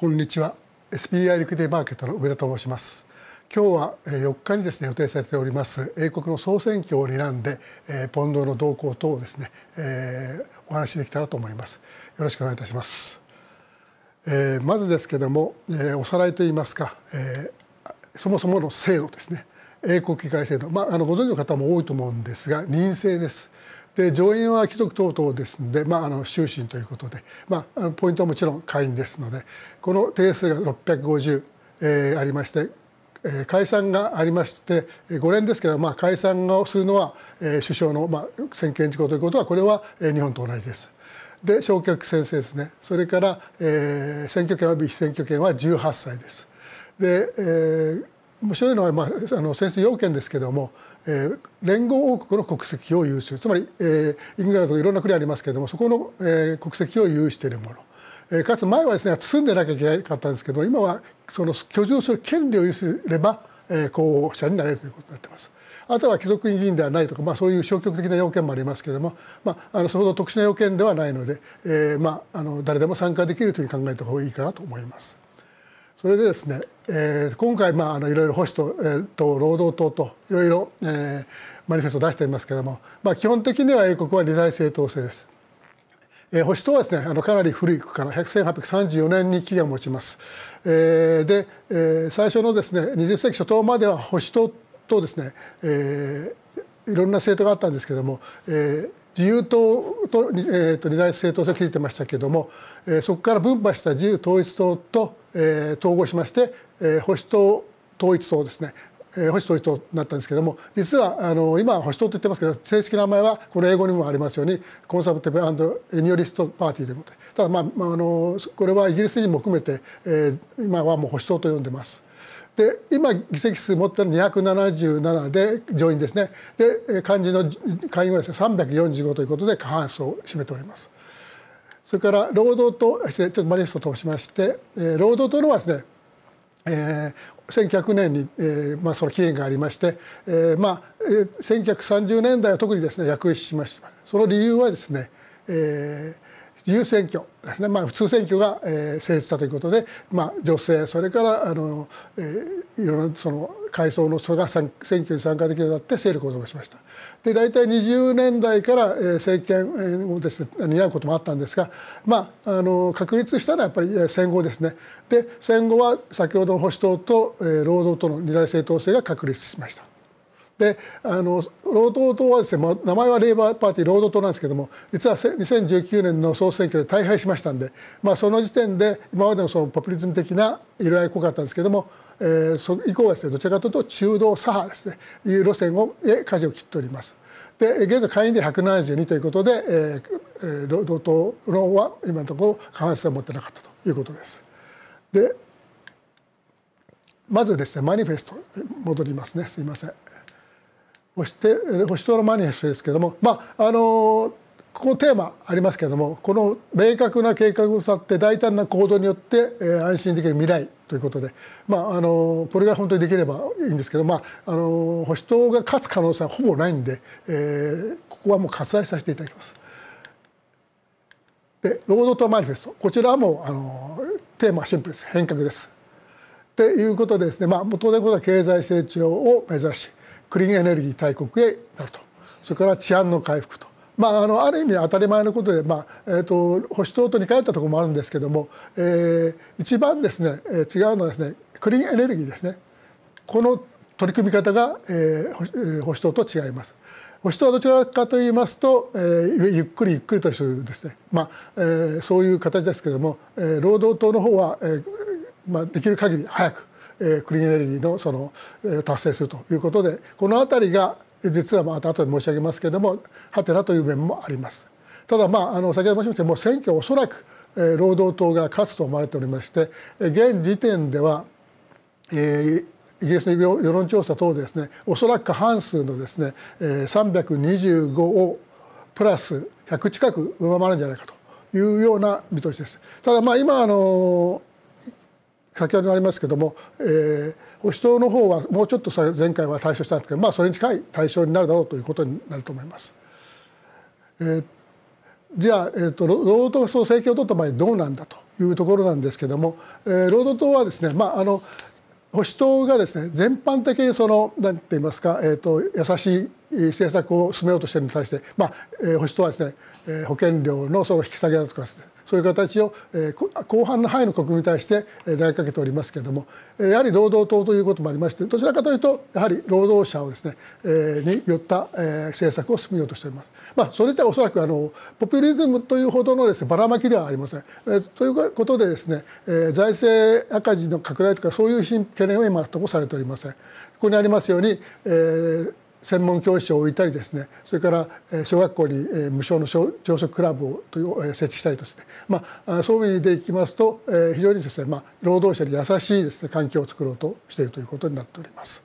こんにちは SBI リクディマーケットの上田と申します今日は4日にですね予定されております英国の総選挙を睨んでえポンドの動向等をですね、えー、お話しできたらと思いますよろしくお願いいたします、えー、まずですけども、えー、おさらいと言いますか、えそもそもの制度ですね英国議会制度まああのご存知の方も多いと思うんですが任制ですで上院は貴族等々ですので、まあ、あの終身ということで、まあ、ポイントはもちろん下院ですのでこの定数が650、えー、ありまして、えー、解散がありまして5年ですけど、まあ、解散をするのは、えー、首相の、まあ、専権事項ということはこれは、えー、日本と同じです。で消却先生ですねそれから、えー、選挙権及び被選挙権は18歳です。で、えー、面白いのは、まあ、あの先生要件ですけどもえー、連合王国の国籍を有するつまり、えー、イングランドいろんな国ありますけれどもそこの、えー、国籍を有しているもの、えー、かつ前はですね包んでなきゃいけなかったんですけど今はその居住する権利を有すれば、えー、候補者になれるということになってます。あとは貴族院議員ではないとか、まあ、そういう消極的な要件もありますけれども、まあ、あのそれほど特殊な要件ではないので、えーまあ、あの誰でも参加できるというふうに考えた方がいいかなと思います。それでですねえー、今回、まあ、あのいろいろ保守と,、えー、と労働党といろいろ、えー、マニフェストを出していますけれども、まあ、基本的には英国は理財政党制です。えー、保守党はですねあのかなり古いから1834年に期限を持ちます。えー、で、えー、最初のですね20世紀初頭までは保守党とですね、えー、いろんな政党があったんですけれども、えー、自由党と,、えー、と二大政党制を築いてましたけども、えー、そこから分派した自由統一党と、えー、統合しまして、えー、保守党統一党ですね、えー、保守統一党になったんですけども実はあの今保守党と言ってますけど正式な名前はこの英語にもありますようにコンサバティブエニオリストパーティーということでただ、まあ、まあ、あのこれはイギリス人も含めて、えー、今はもう保守党と呼んでます。で今議席数持ってる277で上院ですねで漢字の下院はです、ね、345ということで過半数を占めております。それから労働党失礼ちょっとマリストとしまして、え労働党のはですね、えー、1900年に、えーまあ、その期限がありまして、えーまあ、えー、1930年代は特にですね躍進しましたその理由はですね、えー自由選挙ですね、まあ、普通選挙が、え成立したということで、まあ、女性それからあの、えー、いろんなその階層の人が選挙に参加できるようになって勢力を伸ばしましたで大体20年代から、え政権をです、ね、担うこともあったんですが、まあ、あの確立したのはやっぱり戦後ですねで戦後は先ほどの保守党と、え労働党の二大政党制が確立しました。であの労働党はですね、名前はレーバーパーティー労働党なんですけども実は2019年の総選挙で大敗しましたんで、まあ、その時点で今までのそのポピュリズム的な色合い濃かったんですけども、えー、そ以降はですねどちらかというと中道左派ですねいう路線をへ舵を切っております。で現在会員で172ということで、えー、労働党論は今のところ過半数は持ってなかったということです。でまずですねマニフェストに戻りますねすいません。保守党のマニフェストですけども、まああのこのテーマありますけれどもこの明確な計画を立って大胆な行動によって、えー、安心できる未来ということで、まあ、あのこれが本当にできればいいんですけど、まあ、あの保守党が勝つ可能性はほぼないんで、えー、ここはもう割愛させていただきます。で労働党マニフェストこちらもあのテーマはシンプルです変革です。ということでですね、まあ、当然これは経済成長を目指しクリーンエネルギー大国へなるとそれから治安の回復と。まあ、あのある意味当たり前のことで、まあえーと、保守党と似通ったところもあるんですけども、えー、一番ですね、えー、違うのはですねクリーンエネルギーですねこの取り組み方が、えー、保守党と違います。保守党はどちらかと言いますと、えー、ゆっくりゆっくりとするですね、まあえー、そういう形ですけれども、えー、労働党の方は、えーまあ、できる限り早くえクリーンエネルギーのその、え達成するということでこの辺りが実はまた後で申し上げますけれどもはてなという面もあります。ただまああの先ほど申しましたもう選挙おそらく労働党が勝つと思われておりまして現時点では、えイギリスの世論調査等ですねおそらく過半数のですね325をプラス100近く上回るんじゃないかというような見通しです。ただまあ今あの先ほどありますけども、えー、保守党の方はもうちょっと前回は対象したんですけど、まあ、それに近い対象になるだろうということになると思います。えー、じゃあ、えーと、労働党政権を取った場合どうなんだというところなんですけども、えー、労働党はですね、まあ、あの保守党がですね全般的にその何て言いますか、えーと、優しい政策を進めようとしているに対して、まあえー、保守党はですね、えー、保険料のその引き下げだとかですねそういう形を、え後半の範囲の国民に対して投げかけておりますけれどもやはり労働党ということもありましてどちらかというとやはり労働者をですね、えに寄った、え政策を進めようとしております。まあ、それでおそらくあのポピュリズムというほどのです、ね、ばらまきではありません。えということでですね、えー、財政赤字の拡大とかそういう懸念は今ともされておりません。ここにありますように、えー専門教室を置いたりですねそれから小学校に無償の朝食クラブを設置したりとして、まあ、そういう意味でいきますと非常にですね、まあ、労働者に優しいですね環境を作ろうとしているということになっております。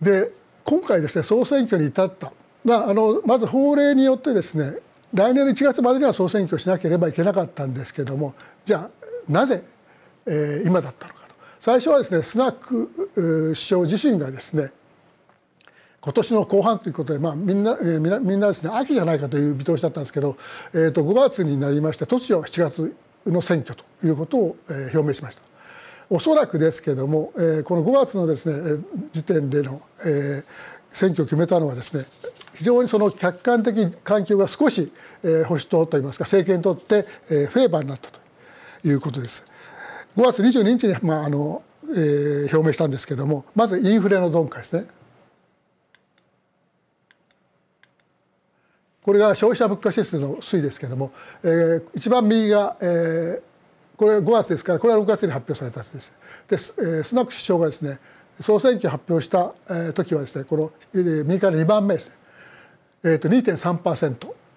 で今回ですね総選挙に至ったまあのまず法令によってですね来年の1月までには総選挙しなければいけなかったんですけどもじゃあなぜ、えー、今だったのかと最初はですねスナック首相自身がですね今年の後半ということで、まあ、みんな、えー、みんなみんなですね秋じゃないかという見通しだったんですけど、えーと、5月になりまして突如7月の選挙ということを、えー、表明しました。おそらくですけども、えー、この5月のですね時点での、えー、選挙を決めたのはですね非常にその客観的環境が少し、えー、保守党といいますか政権にとって、えー、フェーバーになったということです。5月22日に、まああのえー、表明したんですけどもまずインフレの鈍化ですねこれが消費者物価指数の推移ですけれども、えー、一番右が、えー、これ5月ですからこれは6月に発表されたやつです。でス,、えー、スナク首相がですね総選挙発表した時はですねこの、右から2番目ですね、えーと、2.3%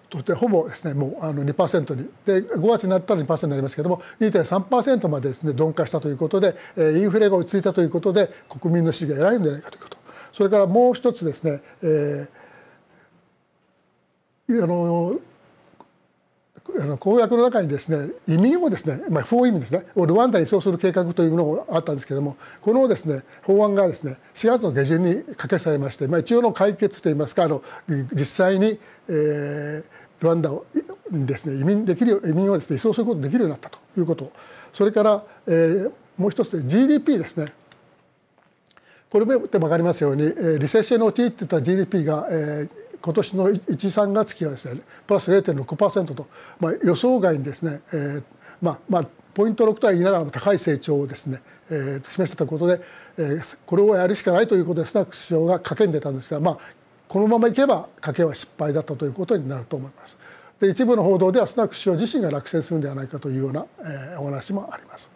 とってほぼですねもうあの2%にで5月になったら2%になりますけれども2.3%までですね鈍化したということで、えインフレが落ち着いたということで国民の支持が得られるんじゃないかということそれからもう一つですね、えーあの公約の中にですね移民をですね、まあ、不移民ですねをルワンダに移送する計画というものがあったんですけれどもこのですね法案がですね4月の下旬に可決されまして、まあ、一応の解決といいますかあの実際に、えー、ルワンダをですね移民できる移民をですね移送することができるようになったということそれから、えー、もう一つで GDP ですねこれでも分かりますように、えリセッションに陥ってた GDP が、えー今年の13月期はですねプラス0.6%と、まあ、予想外にですね、えー、まあまあポイント6とは言いながらも高い成長をですね、えー、示したということで、えー、これをやるしかないということでスナック首相が賭けに出たんですが、まあ、このままいけば賭けは失敗だったということになると思います。で一部の報道ではスナック首相自身が落選するんではないかというような、えー、お話もあります。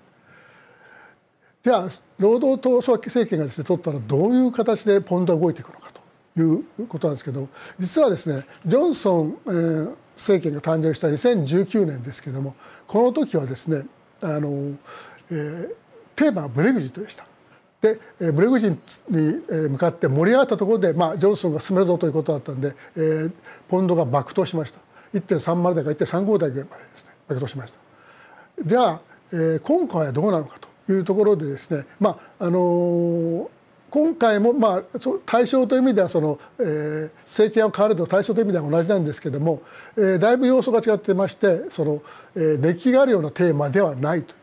じゃあ労働党総政権がですね取ったらどういう形でポンドは動いていくのかと。いうことなんですけど実はですねジョンソン、政権が誕生した2019年ですけどもこの時はですねあの、えー、テーマはブレグジットでした。でブレグジットに向かって盛り上がったところで、まあ、ジョンソンが進めるぞということだったんで、えー、ポンドが爆投しました1.30台から1.35台ぐらいまでですね爆投しましたじゃあ、えー、今回はどうなのかというところでですね、まああのー今回も、まあ、対象という意味ではその、えー、政権は変わると対象という意味では同じなんですけども、えー、だいぶ要素が違ってましてその、えー、熱気があるようなテーマではないと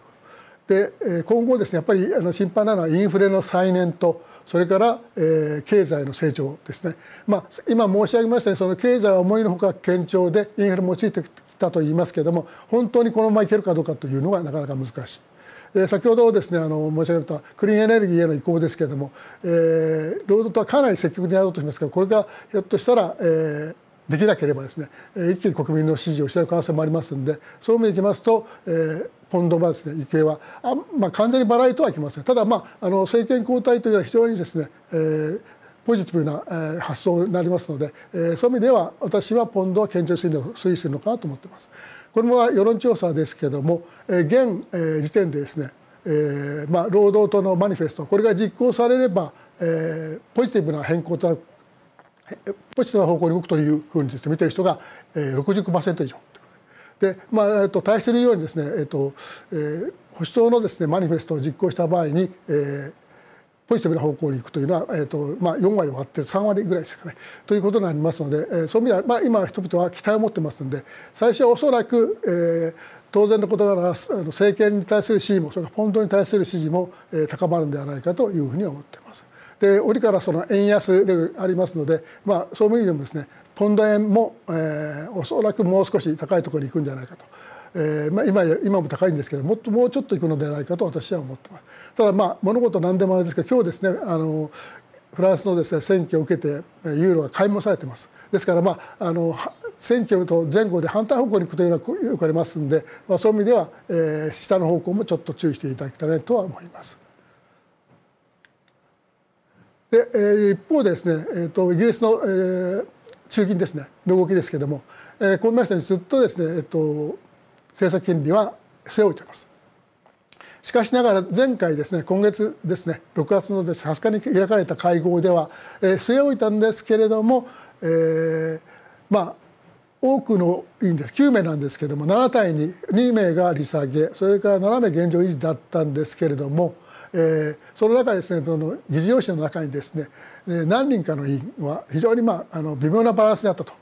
で、えー、今後ですねやっぱりあの心配なのはインフレの再燃とそれから、えー、経済の成長ですね、まあ、今申し上げましたようにその経済は思いのほか堅調でインフレも用いてきたと言いますけれども本当にこのままいけるかどうかというのがなかなか難しい。で先ほどですねあの申し上げたクリーンエネルギーへの移行ですけれども、えー、労働党はかなり積極的にやろうとしますがこれがひょっとしたら、えー、できなければですね一気に国民の支持を失う可能性もありますのでそういう意味でいきますと、えー、今度はですね行方はあ、まあ、完全にバラエとはいきませんただ、まあ、あの政権交代というのは非常にですね、えー、ポジティブな、えー、発想になりますので、えー、そういう意味では私はポンドは堅調推移するのかなと思っています。これも世論調査ですけども現時点でですねえまあ、労働党のマニフェストこれが実行されれば、えポジティブな変更となるポジティブな方向に動くというふうにです、ね、見てる人が、えー、60%以上で、まあえと、対するようにですね、えっとえ保守党のです、ね、マニフェストを実行した場合に、えーポジティブな方向に行くというのは、えーとまあ、4割を割ってる3割ぐらいですかねということになりますので、えー、そういう意味では、まあ、今人々は期待を持ってますんで最初はおそらく、えー、当然のことながら政権に対する支持もそれからポンドに対する支持も、えー、高まるんではないかというふうに思っています。で折からその円安でありますので、まあ、そういう意味でもですねポンド円も、えー、おそらくもう少し高いところに行くんじゃないかと。えーまあ、今今も高いんですけどもっともうちょっといくのではないかと私は思ってますただまあ物事何でもあれですけど今日ですねあのフランスのです、ね、選挙を受けてユーロが買い戻されてますですからまああの選挙と前後で反対方向に行くというのはよくありますんで、まあ、そういう意味では、えー、下の方向もちょっと注意していただきたいとは思います。で、え一方でですね、えーと、イギリスの、えー、中銀ですねの動きですけども、えー、こう見ましたようにずっとですね、えーと政策金利は据え置いていますしかしながら前回ですね今月ですね6月のです20日に開かれた会合では、えー、据え置いたんですけれども、えー、まあ多くの委員です9名なんですけども7対22名が利下げそれから7名現状維持だったんですけれども、えー、その中ですねその議事要旨の中にですね何人かの委員は非常に、まあ、あの微妙なバランスにあったと。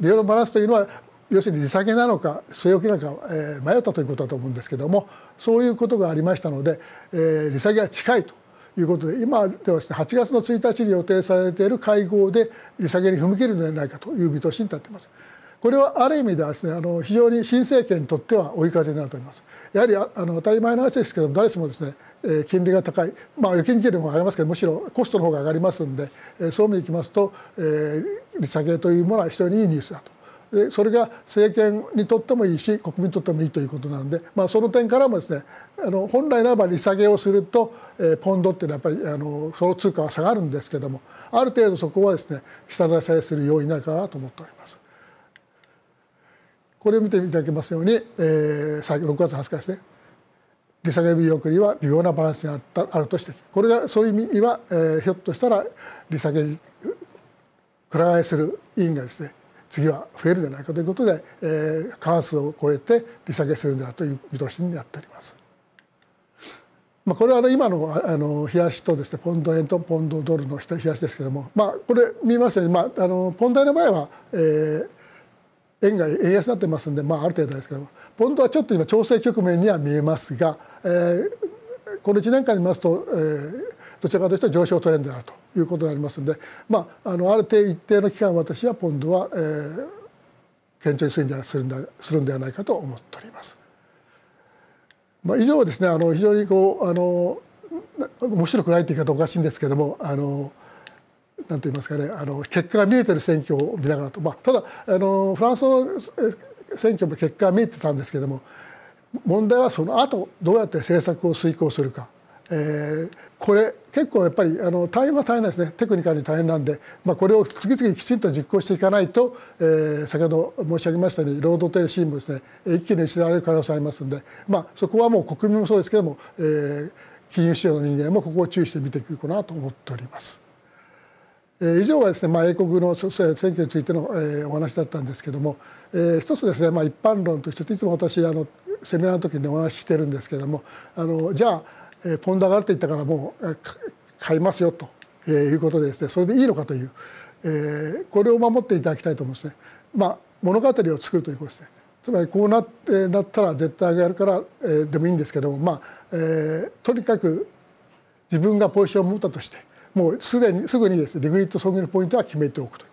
微妙なバランスというのは要するに利下げなのか据え置きなのか、えー、迷ったということだと思うんですけどもそういうことがありましたので、えー、利下げは近いということで今ではです、ね、8月の1日に予定されている会合で利下げに踏み切るのではないかという見通しに立っています。これはある意味ではです、ね、あの非常に新政権にとっては追い風になると思います。やはりあの当たり前の話ですけども誰しもですね、えー、金利が高い、まあ、預金金利も上がりますけどむしろコストの方が上がりますんで、えー、そう見ていきますと、えー、利下げというものは非常にいいニュースだと。それが政権にとってもいいし国民にとってもいいということなので、まあ、その点からもですねあの本来ならば利下げをすると、えー、ポンドっていうのはやっぱりあのその通貨は下がるんですけどもある程度そこはですね下支えする要因になるかなと思っております。これを見ていただきますように、えー、6月20日ですね利下げ日送りは微妙なバランスにあったあると指摘これがそういう意味は、えー、ひょっとしたら利下げくら替えする委員がですね次は増えるんじゃないかということで、えー、過半数を超えて利下げするんだという見通しになっております。まあ、これは、あの今のあの冷やしとですねポンド円とポンドドルの冷やしですけども、まあ、これ見ますように、まあ、あのポンド円の場合は、えー、円が円安になってますんで、まあ、ある程度ですけどもポンドはちょっと今調整局面には見えますが、えー、この1年間見ますと、えー、どちらかというと上昇トレンドであるということになりますので、まあ、あのある程度一定の期間私はポンドは、えー、顕著にするんでるんだするんではないかと思っております。まあ、以上はですねあの非常にこうあの面白くないという言い方おかしいんですけどもあのなんて言いますかねあの結果が見えてる選挙を見ながらと、まあ、ただあのフランスの選挙も結果が見えてたんですけども問題はその後どうやって政策を遂行するか、えー、これ結構やっぱりあの大変は大変ですねテクニカルに大変なんで、まあ、これを次々きちんと実行していかないと、えー、先ほど申し上げましたように労働テシーンもですね一気に失われる可能性ありますので、まあ、そこはもう国民もそうですけども、えー、金融市場の人間もここを注意して見ていくかなと思っております。以上はですね、まあ、英国の選挙についての、えー、お話だったんですけども、えー、一つですね、まあ、一般論としていつも私あのセミナーの時にお話ししてるんですけどもあのじゃあ、えー、ポンド上がるって言ったからもう買いますよと、えー、いうことでです、ね、それでいいのかという、えー、これを守っていただきたいと思うんですね。まあ、物語を作るということですねつまりこうなってなったら絶対上がるから、えー、でもいいんですけども、まあえー、とにかく自分がポジションを持ったとしてもうすでにすぐにです、ね、リグイット損切りポイントは決めておくと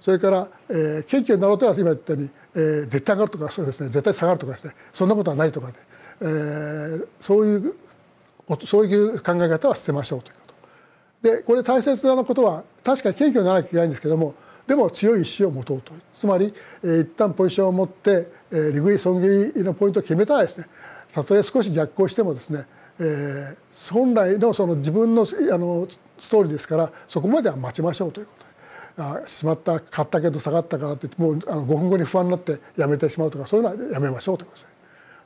それから、えー、景気になろうとは今言ったように、えー、絶対上がるとかそうですね絶対下がるとかですねそんなことはないとかで、えー、そういうそういう考え方は捨てましょうということでこれ大切なことは確かに謙虚にならなきゃいけないんですけどもでも強い意志を持とうとつまり、えー、一旦ポジションを持って、えー、利食い損切りのポイントを決めたらですねたとえ少し逆行してもですね、えー、本来のその自分のあのストーリーですからそこまでは待ちましょうということあしまった買ったけど下がったからってもうあの5分後に不安になってやめてしまうとかそういうのはやめましょうとかですね。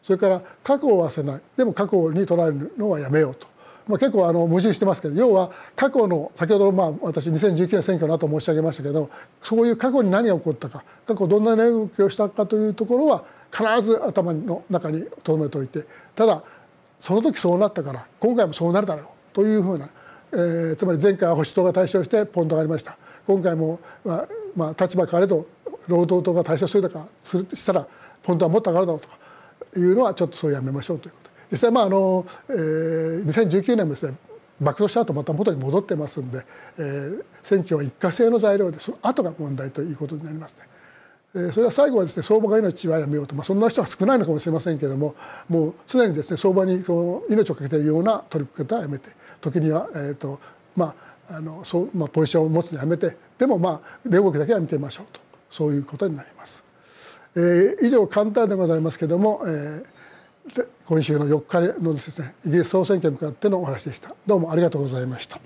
それから過去を忘れないでも過去に捉えるのはやめようと。まあ、結構あの矛盾してますけど要は過去の先ほどまあ私2019年選挙の後申し上げましたけどそういう過去に何が起こったか過去どんな値動きをしたかというところは必ず頭の中に留めておいてただその時そうなったから今回もそうなるだろうというふうなえー、つまり前回は保守党が対象してポンドがありました今回も、まあまあ、立場変われど労働党が対象するだからするしたらポンドはもっと上がるだろうとかいうのはちょっとそうやめましょうということ実際、まああのえー、2019年もですね爆露した後また元に戻ってますんで、えー、選挙は一過性の材料でその後が問題ということになりますね。えそれは最後はですね相場が命はやめようと、まあ、そんな人は少ないのかもしれませんけれどももう常にですね相場にこう命をかけているような取り組み方はやめて時には、えーとまああのそうまあ、ポジションを持つのやめてでもまあ値動きだけは見てみましょうとそういうことになります。えー、以上簡単でございますけれども、えー、今週の4日のですねイギリス総選挙に向かってのお話でした。どうもありがとうございました。